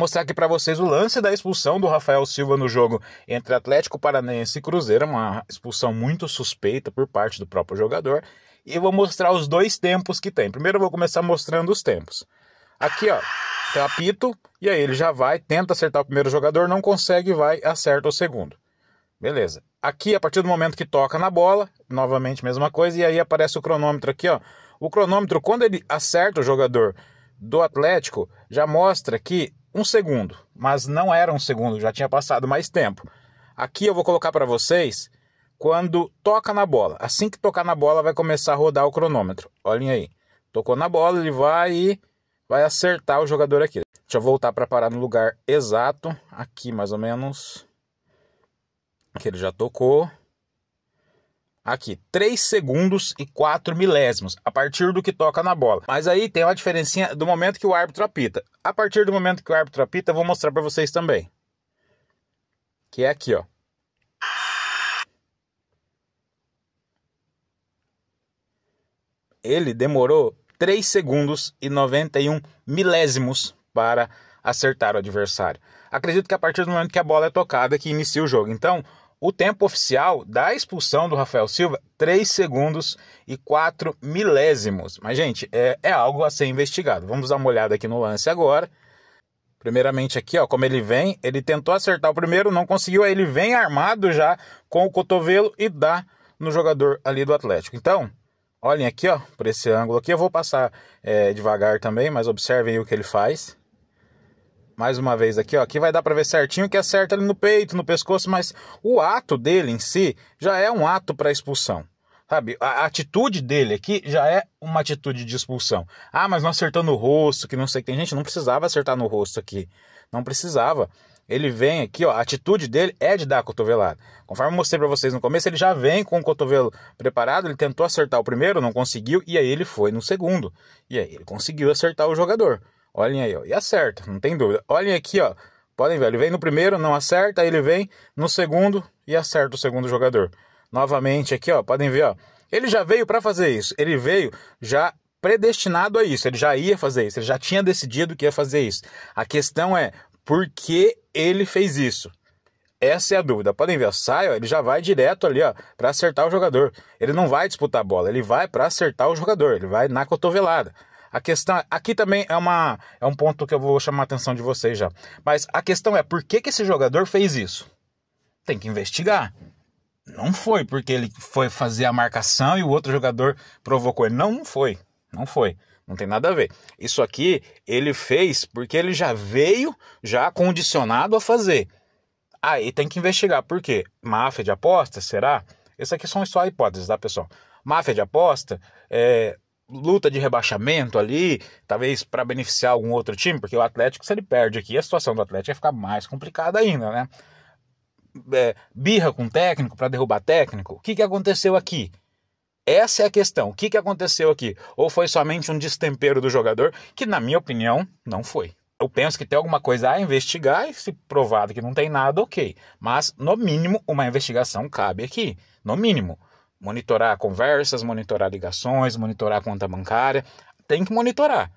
mostrar aqui para vocês o lance da expulsão do Rafael Silva no jogo entre Atlético Paranaense e Cruzeiro, uma expulsão muito suspeita por parte do próprio jogador. E eu vou mostrar os dois tempos que tem. Primeiro eu vou começar mostrando os tempos. Aqui, ó, tem o apito, e aí ele já vai, tenta acertar o primeiro jogador, não consegue, vai, acerta o segundo. Beleza. Aqui, a partir do momento que toca na bola, novamente mesma coisa, e aí aparece o cronômetro aqui, ó. O cronômetro, quando ele acerta o jogador do Atlético, já mostra que um segundo, mas não era um segundo, já tinha passado mais tempo. Aqui eu vou colocar para vocês quando toca na bola. Assim que tocar na bola, vai começar a rodar o cronômetro. Olhem aí. Tocou na bola, ele vai e vai acertar o jogador aqui. Deixa eu voltar para parar no lugar exato, aqui mais ou menos, que ele já tocou. Aqui, 3 segundos e 4 milésimos, a partir do que toca na bola. Mas aí tem uma diferencinha do momento que o árbitro apita. A partir do momento que o árbitro apita, eu vou mostrar para vocês também. Que é aqui, ó. Ele demorou 3 segundos e 91 milésimos para acertar o adversário. Acredito que a partir do momento que a bola é tocada é que inicia o jogo. Então, o tempo oficial da expulsão do Rafael Silva, 3 segundos e 4 milésimos. Mas, gente, é, é algo a ser investigado. Vamos dar uma olhada aqui no lance agora. Primeiramente aqui, ó, como ele vem, ele tentou acertar o primeiro, não conseguiu, aí ele vem armado já com o cotovelo e dá no jogador ali do Atlético. Então, olhem aqui, ó, por esse ângulo aqui, eu vou passar é, devagar também, mas observem o que ele faz mais uma vez aqui, ó, aqui vai dar para ver certinho que acerta ali no peito, no pescoço, mas o ato dele em si já é um ato para expulsão. Sabe, a atitude dele aqui já é uma atitude de expulsão. Ah, mas não acertou no rosto, que não sei o que tem gente, não precisava acertar no rosto aqui. Não precisava. Ele vem aqui, ó, a atitude dele é de dar a cotovelada. Conforme eu mostrei para vocês no começo, ele já vem com o cotovelo preparado, ele tentou acertar o primeiro, não conseguiu, e aí ele foi no segundo. E aí ele conseguiu acertar o jogador. Olhem aí, ó, e acerta, não tem dúvida. Olhem aqui, ó. Podem ver, ele vem no primeiro, não acerta, aí ele vem no segundo e acerta o segundo jogador. Novamente aqui, ó, podem ver, ó. Ele já veio para fazer isso. Ele veio já predestinado a isso. Ele já ia fazer isso. Ele já tinha decidido que ia fazer isso. A questão é por que ele fez isso. Essa é a dúvida. Podem ver, sai, ó, ele já vai direto ali, ó, para acertar o jogador. Ele não vai disputar a bola, ele vai para acertar o jogador, ele vai na cotovelada. A questão é, aqui também é uma é um ponto que eu vou chamar a atenção de vocês já. Mas a questão é por que, que esse jogador fez isso? Tem que investigar. Não foi porque ele foi fazer a marcação e o outro jogador provocou ele. Não, não foi. Não foi. Não tem nada a ver. Isso aqui ele fez porque ele já veio já condicionado a fazer. Aí tem que investigar. Por quê? Máfia de aposta? Será? Esse aqui são só hipóteses, tá, pessoal? Máfia de aposta, é, luta de rebaixamento ali, talvez para beneficiar algum outro time, porque o Atlético, se ele perde aqui, a situação do Atlético vai ficar mais complicada ainda, né? É, birra com técnico para derrubar técnico. O que, que aconteceu aqui? Essa é a questão. O que, que aconteceu aqui? Ou foi somente um destempero do jogador, que na minha opinião não foi. Eu penso que tem alguma coisa a investigar e se provado que não tem nada, ok. Mas, no mínimo, uma investigação cabe aqui. No mínimo. Monitorar conversas, monitorar ligações, monitorar a conta bancária. Tem que monitorar.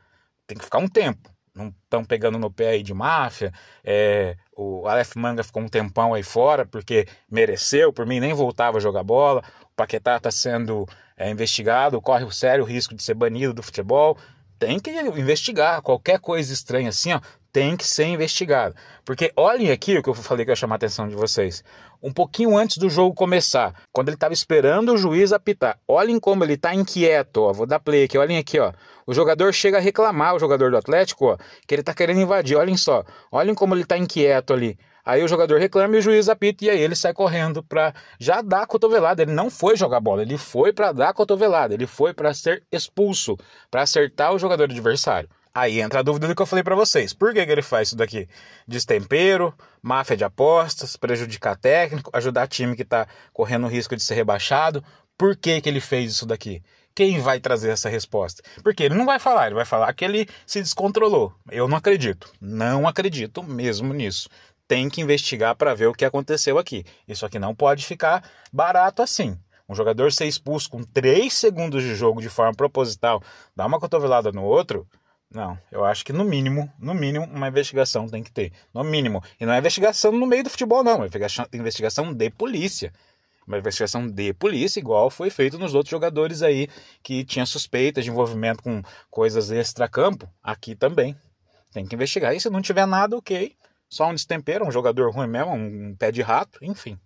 Tem que ficar um tempo. Não estão pegando no pé aí de máfia. É, o Aleph Manga ficou um tempão aí fora porque mereceu. Por mim, nem voltava a jogar bola. O Paquetá está sendo é, investigado. Corre o sério risco de ser banido do futebol tem que investigar qualquer coisa estranha assim, ó, tem que ser investigado. Porque olhem aqui o que eu falei que ia chamar a atenção de vocês. Um pouquinho antes do jogo começar, quando ele estava esperando o juiz apitar, olhem como ele está inquieto. Ó. Vou dar play aqui, olhem aqui. Ó. O jogador chega a reclamar, o jogador do Atlético, ó, que ele está querendo invadir. Olhem só, olhem como ele está inquieto ali. Aí o jogador reclama e o juiz apita e aí ele sai correndo para já dar a cotovelada. Ele não foi jogar bola, ele foi para dar a cotovelada, ele foi para ser expulso, para acertar o jogador adversário. Aí entra a dúvida do que eu falei para vocês. Por que, que ele faz isso daqui? Destempero, máfia de apostas, prejudicar técnico, ajudar time que tá correndo risco de ser rebaixado. Por que, que ele fez isso daqui? Quem vai trazer essa resposta? Porque ele não vai falar, ele vai falar que ele se descontrolou. Eu não acredito. Não acredito mesmo nisso tem que investigar para ver o que aconteceu aqui. Isso aqui não pode ficar barato assim. Um jogador ser expulso com 3 segundos de jogo de forma proposital, dar uma cotovelada no outro, não, eu acho que no mínimo, no mínimo, uma investigação tem que ter. No mínimo. E não é investigação no meio do futebol, não. É investigação de polícia. Uma investigação de polícia, igual foi feito nos outros jogadores aí que tinha suspeitas de envolvimento com coisas extra campo, Aqui também. Tem que investigar. E se não tiver nada, ok. Só um destempero, um jogador ruim mesmo, um pé de rato, enfim.